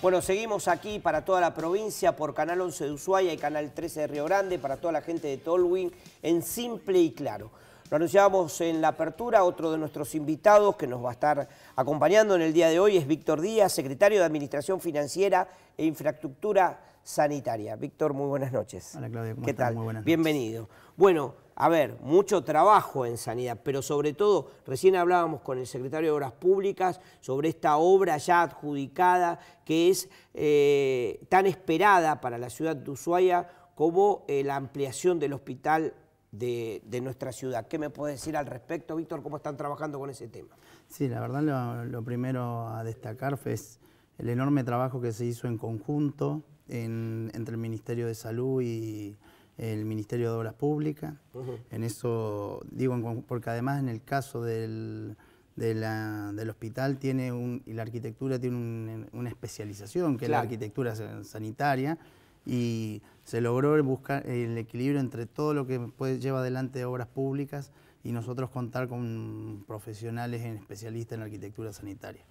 Bueno, seguimos aquí para toda la provincia por Canal 11 de Ushuaia y Canal 13 de Río Grande, para toda la gente de Tolwin, en simple y claro. Lo anunciábamos en la apertura, otro de nuestros invitados que nos va a estar acompañando en el día de hoy es Víctor Díaz, secretario de Administración Financiera e Infraestructura sanitaria. Víctor, muy buenas noches. Hola Claudia, ¿cómo ¿qué tal? Muy buenas Bienvenido. Bueno, a ver, mucho trabajo en sanidad, pero sobre todo, recién hablábamos con el secretario de Obras Públicas sobre esta obra ya adjudicada que es eh, tan esperada para la ciudad de Ushuaia como eh, la ampliación del hospital de, nuestra ciudad. ¿Qué me puede decir al respecto, Víctor? ¿Cómo están trabajando con ese tema? Sí, la verdad lo, lo primero a destacar es el enorme trabajo que se hizo en conjunto entre el Ministerio de Salud y el Ministerio de Obras Públicas. En eso, digo, porque además en el caso del, del hospital tiene un, la arquitectura tiene una especialización, que es la arquitectura sanitaria, y se logró buscar el equilibrio entre todo lo que puede, lleva adelante obras públicas y nosotros contar con profesionales en especialistas en arquitectura sanitaria.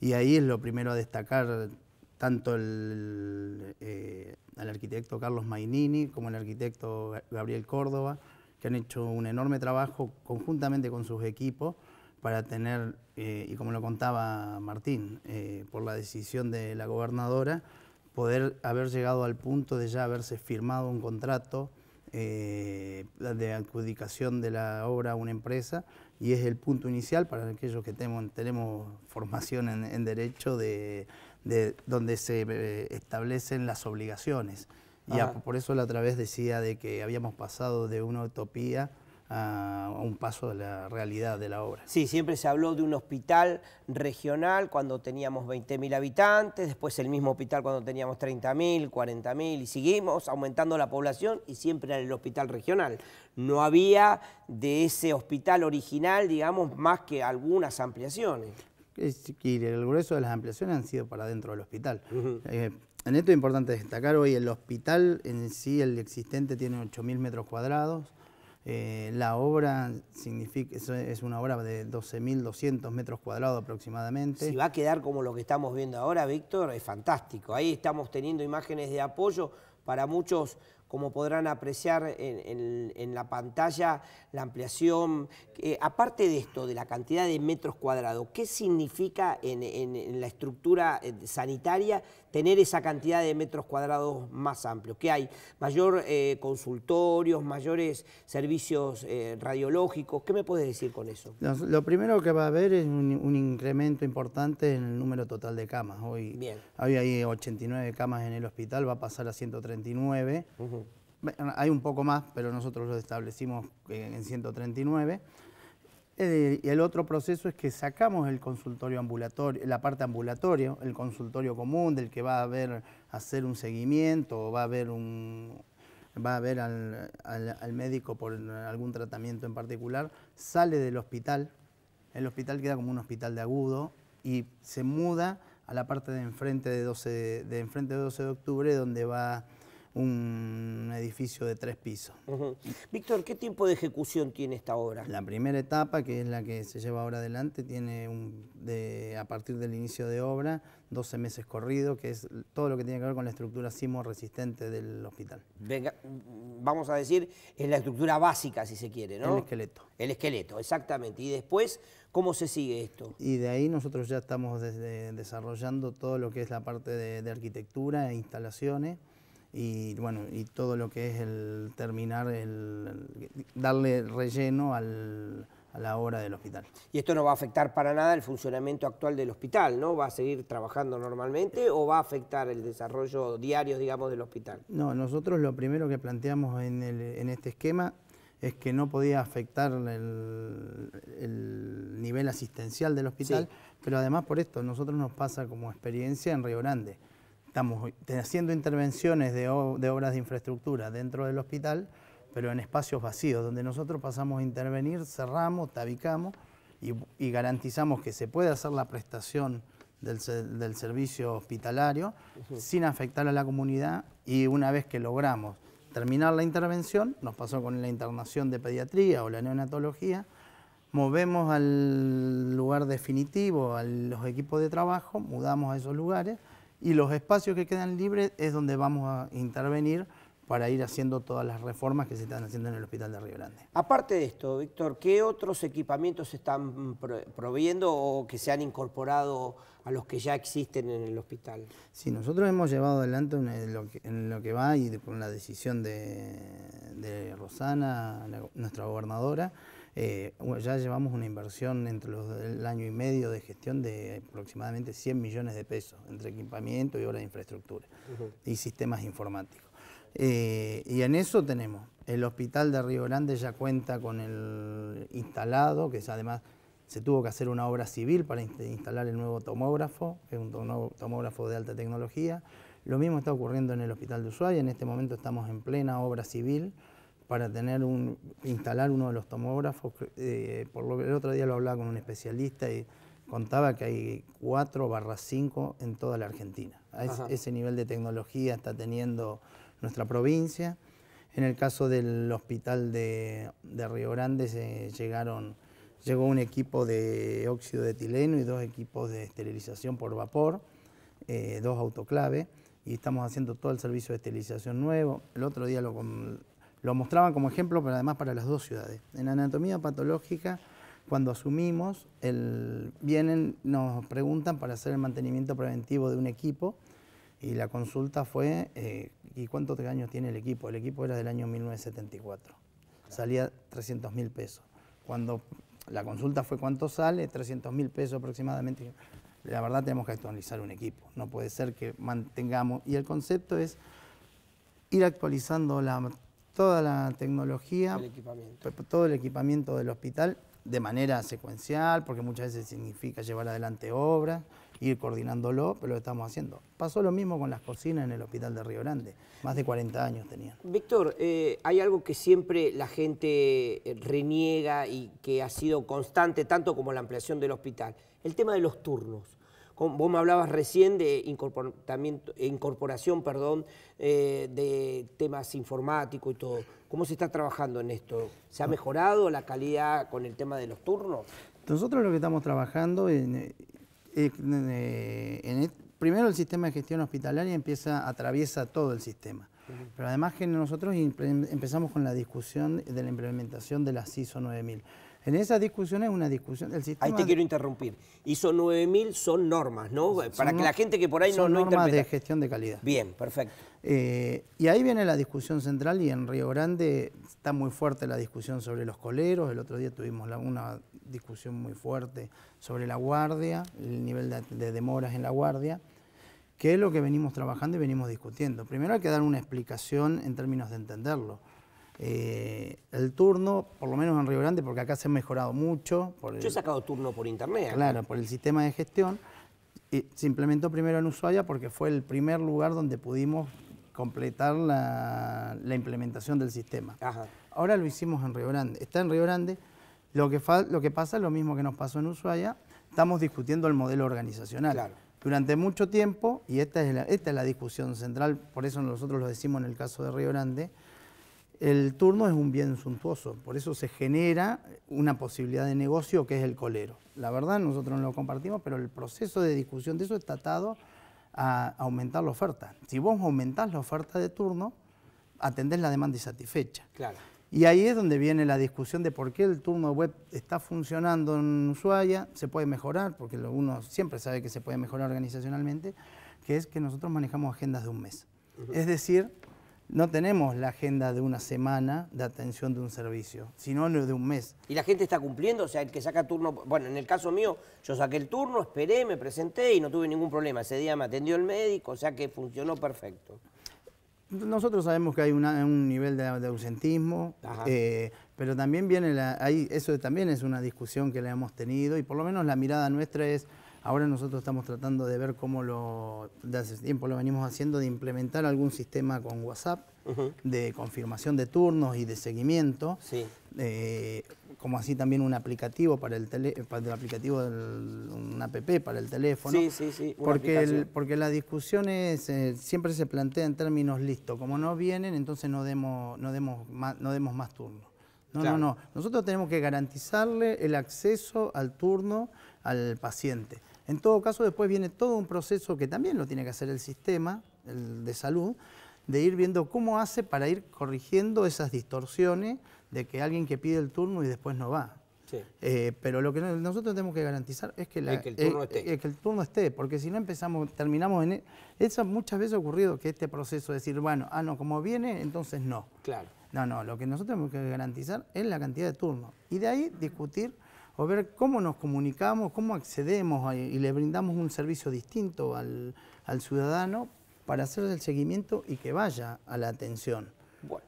Y ahí es lo primero a destacar, tanto el, eh, arquitecto Carlos Mainini como el arquitecto Gabriel Córdoba, que han hecho un enorme trabajo conjuntamente con sus equipos para tener, eh, y como lo contaba Martín, eh, por la decisión de la gobernadora, poder haber llegado al punto de ya haberse firmado un contrato de adjudicación de la obra a una empresa y es el punto inicial para aquellos que tenemos, formación en, en derecho de, donde se eh, establecen las obligaciones. Y por eso la otra vez decía de que habíamos pasado de una utopía a un paso de la realidad de la obra. Sí, siempre se habló de un hospital regional cuando teníamos 20.000 habitantes, después el mismo hospital cuando teníamos 30.000, 40.000 y seguimos aumentando la población y siempre era el hospital regional. No había de ese hospital original, digamos, más que algunas ampliaciones el grueso de las ampliaciones han sido para dentro del hospital. Eh, en esto es importante destacar hoy el hospital en sí, el existente, tiene 8.000 metros cuadrados. Eh, la obra significa, es una obra de 12.200 metros cuadrados aproximadamente. Si va a quedar como lo que estamos viendo ahora, Víctor, es fantástico. Ahí estamos teniendo imágenes de apoyo para muchos como podrán apreciar en, la pantalla, la ampliación. Eh, aparte de esto, de la cantidad de metros cuadrados, ¿qué significa en, la estructura eh, sanitaria tener esa cantidad de metros cuadrados más amplios? ¿Qué hay? ¿Mayor eh, consultorios, mayores servicios radiológicos? ¿Qué me puedes decir con eso? Lo primero que va a haber es un, incremento importante en el número total de camas. Hoy, Bien. hay 89 camas en el hospital, va a pasar a 139 hay un poco más, pero nosotros lo establecimos en 139. Eh, y el otro proceso es que sacamos el consultorio ambulatorio, la parte ambulatoria, el consultorio común del que va a haber hacer un seguimiento o va a haber un va a ver al, médico por algún tratamiento en particular, sale del hospital, el hospital queda como un hospital de agudo y se muda a la parte de enfrente de 12 de, enfrente de 12 de octubre donde va un edificio de tres pisos. Víctor, ¿qué tiempo de ejecución tiene esta obra? La primera etapa, que es la que se lleva ahora adelante, tiene a partir del inicio de obra 12 meses corridos, que es todo lo que tiene que ver con la estructura cimo resistente del hospital. Venga, vamos a decir, es la estructura básica, si se quiere, ¿no? El esqueleto. El esqueleto, exactamente. Y después, ¿cómo se sigue esto? Y de ahí nosotros ya estamos desarrollando todo lo que es la parte de, de arquitectura e instalaciones, y bueno, y todo lo que es el terminar, el, darle relleno al, a la hora del hospital. Y esto no va a afectar para nada el funcionamiento actual del hospital, ¿no? ¿Va a seguir trabajando normalmente o va a afectar el desarrollo diario, digamos, del hospital? No, nosotros lo primero que planteamos en, este esquema es que no podía afectar el, nivel asistencial del hospital, pero además por esto, nosotros nos pasa como experiencia en Río Grande estamos haciendo intervenciones de, obras de infraestructura dentro del hospital, pero en espacios vacíos, donde nosotros pasamos a intervenir, cerramos, tabicamos y, garantizamos que se puede hacer la prestación del, servicio hospitalario sin afectar a la comunidad y una vez que logramos terminar la intervención, nos pasó con la internación de pediatría o la neonatología, movemos al lugar definitivo, a los equipos de trabajo, mudamos a esos lugares y los espacios que quedan libres es donde vamos a intervenir para ir haciendo todas las reformas que se están haciendo en el Hospital de Río Grande. Aparte de esto, Víctor, ¿qué otros equipamientos se están proveyendo o que se han incorporado a los que ya existen en el hospital? Sí, nosotros hemos llevado adelante en lo que, va y con la decisión de, Rosana, nuestra gobernadora, eh, ya llevamos una inversión entre el año y medio de gestión de aproximadamente 100 millones de pesos entre equipamiento y obra de infraestructura y sistemas informáticos. Eh, y en eso tenemos, el hospital de Río Grande ya cuenta con el instalado, que además se tuvo que hacer una obra civil para instalar el nuevo tomógrafo, que es un tomógrafo de alta tecnología. Lo mismo está ocurriendo en el Hospital de Ushuaia, en este momento estamos en plena obra civil para tener un, instalar uno de los tomógrafos, eh, por lo que el otro día lo hablaba con un especialista y contaba que hay 4 5 en toda la Argentina. ese nivel de tecnología está teniendo nuestra provincia. En el caso del hospital de, Río Grande se llegaron, llegó un equipo de óxido de etileno y dos equipos de esterilización por vapor, eh, dos autoclaves, y estamos haciendo todo el servicio de esterilización nuevo. El otro día lo, lo mostraban como ejemplo, pero además para las dos ciudades. En anatomía patológica, cuando asumimos, el, vienen, nos preguntan para hacer el mantenimiento preventivo de un equipo y la consulta fue, eh, ¿y cuántos años tiene el equipo? El equipo era del año 1974, salía 300 mil pesos. Cuando la consulta fue cuánto sale, 300 mil pesos aproximadamente. La verdad tenemos que actualizar un equipo, no puede ser que mantengamos. Y el concepto es ir actualizando la toda la tecnología, pues, todo el equipamiento del hospital de manera secuencial, porque muchas veces significa llevar adelante obras, ir coordinándolo, pero lo estamos haciendo. Pasó lo mismo con las cocinas en el hospital de Río Grande, más de 40 años tenían. Víctor, eh, hay algo que siempre la gente eh, reniega y que ha sido constante, tanto como la ampliación del hospital, el tema de los turnos. Vos me hablabas recién de eh, incorporación perdón, eh, de temas informáticos y todo. ¿Cómo se está trabajando en esto? ¿Se ha ah. mejorado la calidad con el tema de los turnos? Nosotros lo que estamos trabajando, en, eh, e, primero el sistema de gestión hospitalaria empieza, atraviesa todo el sistema. Pero además que nosotros empezamos con la discusión de la implementación de la CISO 9000. En esas discusión una discusión del sistema. Ahí te quiero interrumpir. ISO 9000 son normas, ¿no? Para que la gente que por ahí no, no normas de gestión de calidad. Bien, perfecto. Eh, y ahí viene la discusión central y en Río Grande está muy fuerte la discusión sobre los coleros. El otro día tuvimos la, una discusión muy fuerte sobre la guardia, el nivel de, de demoras en la guardia que es lo que venimos trabajando y venimos discutiendo. Primero hay que dar una explicación en términos de entenderlo. Eh, el turno, por lo menos en Río Grande, porque acá se ha mejorado mucho. Yo he sacado turno por internet. Claro, por el sistema de gestión. se implementó primero en Ushuaia porque fue el primer lugar donde pudimos completar la, implementación del sistema. Ahora lo hicimos en Río Grande. Está en Río Grande. Lo que, pasa es lo mismo que nos pasó en Ushuaia. Estamos discutiendo el modelo organizacional. Durante mucho tiempo, y esta esta es la discusión central, por eso nosotros lo decimos en el caso de Río Grande, el turno es un bien suntuoso, por eso se genera una posibilidad de negocio que es el colero. La verdad nosotros no lo compartimos, pero el proceso de discusión de eso es tratado a aumentar la oferta. Si vos aumentás la oferta de turno, atendés la demanda insatisfecha. Claro. Y ahí es donde viene la discusión de por qué el turno web está funcionando en Ushuaia, se puede mejorar, porque uno siempre sabe que se puede mejorar organizacionalmente, que es que nosotros manejamos agendas de un mes. Es decir, no tenemos la agenda de una semana de atención de un servicio, sino de un mes. ¿Y la gente está cumpliendo? O sea, el que saca turno, bueno, en el caso mío, yo saqué el turno, esperé, me presenté y no tuve ningún problema. Ese día me atendió el médico, o sea que funcionó perfecto. Nosotros sabemos que hay un nivel de, ausentismo, eh, pero también viene, la, eso también es una discusión que la hemos tenido y por lo menos la mirada nuestra es Ahora nosotros estamos tratando de ver cómo lo, de hace tiempo lo venimos haciendo, de implementar algún sistema con WhatsApp de confirmación de turnos y de seguimiento, eh, como así también un aplicativo para el, el aplicativo, un app para el teléfono. Sí, sí, sí. Porque, el, porque las discusiones eh, siempre se plantean en términos listos. como no vienen, entonces no demos, no demos más, no demos más turnos. No, no, no. Nosotros tenemos que garantizarle el acceso al turno al paciente. En todo caso, después viene todo un proceso que también lo tiene que hacer el sistema de salud, de ir viendo cómo hace para ir corrigiendo esas distorsiones de que alguien que pide el turno y después no va. Eh, pero lo que nosotros tenemos que garantizar es eh, eh, que, el, turno esté. porque si no empezamos, terminamos en... E, muchas veces ha ocurrido que este proceso de decir, bueno, ah, no, como viene, entonces no. Claro. No, no, lo que nosotros tenemos que garantizar es la cantidad de turnos. Y de ahí discutir o ver cómo nos comunicamos, cómo accedemos y le brindamos un servicio distinto al, ciudadano para hacerle el seguimiento y que vaya a la atención. Bueno.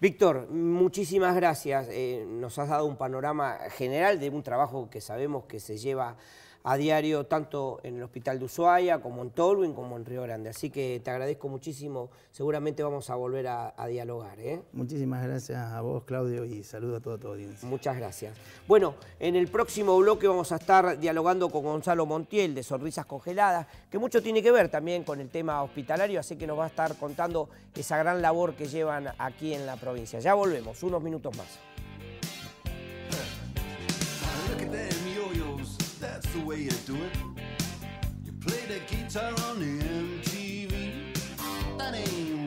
Víctor, muchísimas gracias. Eh, nos has dado un panorama general de un trabajo que sabemos que se lleva a diario tanto en el Hospital de Ushuaia como en Tolwin como en Río Grande. Así que te agradezco muchísimo. Seguramente vamos a volver a, dialogar. ¿eh? Muchísimas gracias a vos, Claudio, y saludo a toda tu audiencia. Muchas gracias. Bueno, en el próximo bloque vamos a estar dialogando con Gonzalo Montiel de Sonrisas Congeladas, que mucho tiene que ver también con el tema hospitalario, así que nos va a estar contando esa gran labor que llevan aquí en la provincia. Ya volvemos, unos minutos más. that's the way you do it. You play the guitar on the MTV. That ain't